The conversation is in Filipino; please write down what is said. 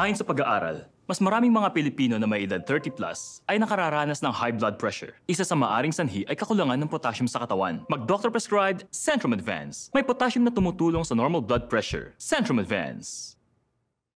Ayon sa pag-aaral, mas maraming mga Pilipino na may edad 30 plus ay nakararanas ng high blood pressure. Isa sa maaring sanhi ay kakulangan ng potassium sa katawan. Mag-doctor prescribed Centrum Advance. May potassium na tumutulong sa normal blood pressure. Centrum Advance.